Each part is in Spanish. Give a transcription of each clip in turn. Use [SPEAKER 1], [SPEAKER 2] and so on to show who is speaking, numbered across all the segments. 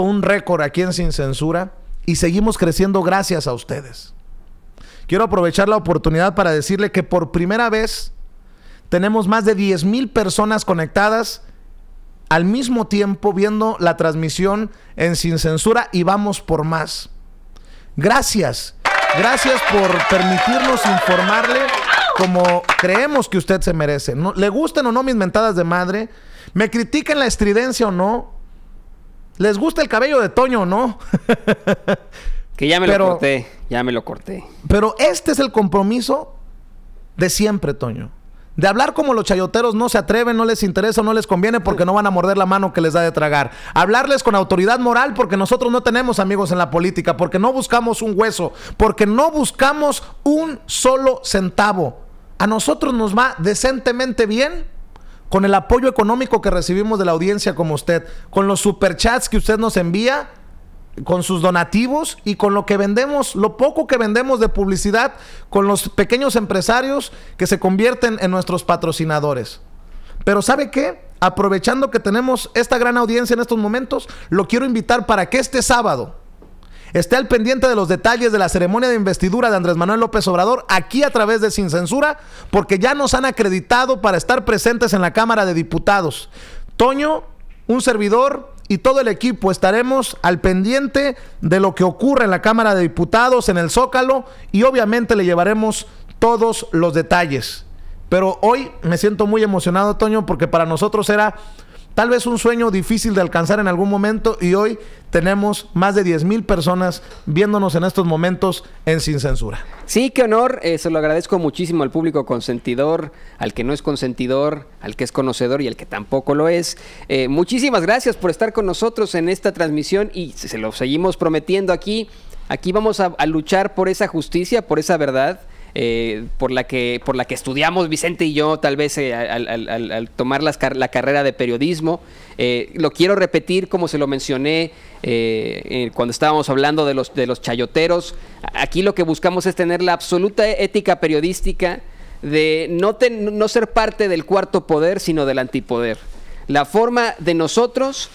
[SPEAKER 1] un récord aquí en Sin Censura y seguimos creciendo gracias a ustedes. Quiero aprovechar la oportunidad para decirle que por primera vez tenemos más de 10 mil personas conectadas al mismo tiempo viendo la transmisión en Sin Censura y vamos por más. Gracias. Gracias por permitirnos informarle como creemos que usted se merece. No, le gusten o no mis mentadas de madre, me critiquen la estridencia o no, ¿Les gusta el cabello de Toño no?
[SPEAKER 2] que ya me lo corté, ya me lo corté.
[SPEAKER 1] Pero este es el compromiso de siempre, Toño. De hablar como los chayoteros no se atreven, no les interesa, no les conviene porque no van a morder la mano que les da de tragar. Hablarles con autoridad moral porque nosotros no tenemos amigos en la política, porque no buscamos un hueso, porque no buscamos un solo centavo. A nosotros nos va decentemente bien con el apoyo económico que recibimos de la audiencia como usted, con los superchats que usted nos envía, con sus donativos y con lo que vendemos, lo poco que vendemos de publicidad, con los pequeños empresarios que se convierten en nuestros patrocinadores. Pero ¿sabe qué? Aprovechando que tenemos esta gran audiencia en estos momentos, lo quiero invitar para que este sábado, Esté al pendiente de los detalles de la ceremonia de investidura de Andrés Manuel López Obrador aquí a través de Sin Censura, porque ya nos han acreditado para estar presentes en la Cámara de Diputados. Toño, un servidor, y todo el equipo estaremos al pendiente de lo que ocurre en la Cámara de Diputados, en el Zócalo, y obviamente le llevaremos todos los detalles. Pero hoy me siento muy emocionado, Toño, porque para nosotros era Tal vez un sueño difícil de alcanzar en algún momento y hoy tenemos más de 10 mil personas viéndonos en estos momentos en Sin Censura.
[SPEAKER 2] Sí, qué honor. Eh, se lo agradezco muchísimo al público consentidor, al que no es consentidor, al que es conocedor y al que tampoco lo es. Eh, muchísimas gracias por estar con nosotros en esta transmisión y se lo seguimos prometiendo aquí. Aquí vamos a luchar por esa justicia, por esa verdad eh, por, la que, por la que estudiamos Vicente y yo, tal vez eh, al, tomar la carrera de periodismo. Eh, lo quiero repetir como se lo mencioné cuando estábamos hablando de los, chayoteros. Aquí lo que buscamos es tener la absoluta ética periodística de no, ser parte del cuarto poder, sino del antipoder. La forma de nosotros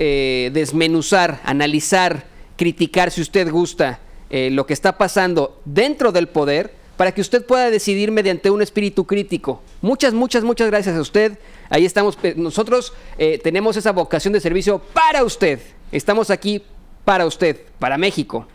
[SPEAKER 2] desmenuzar, analizar, criticar si usted gusta eh, lo que está pasando dentro del poder para que usted pueda decidir mediante un espíritu crítico. Muchas, muchas, muchas gracias a usted. Ahí estamos. Nosotros eh, tenemos esa vocación de servicio para usted. Estamos aquí para usted, para México.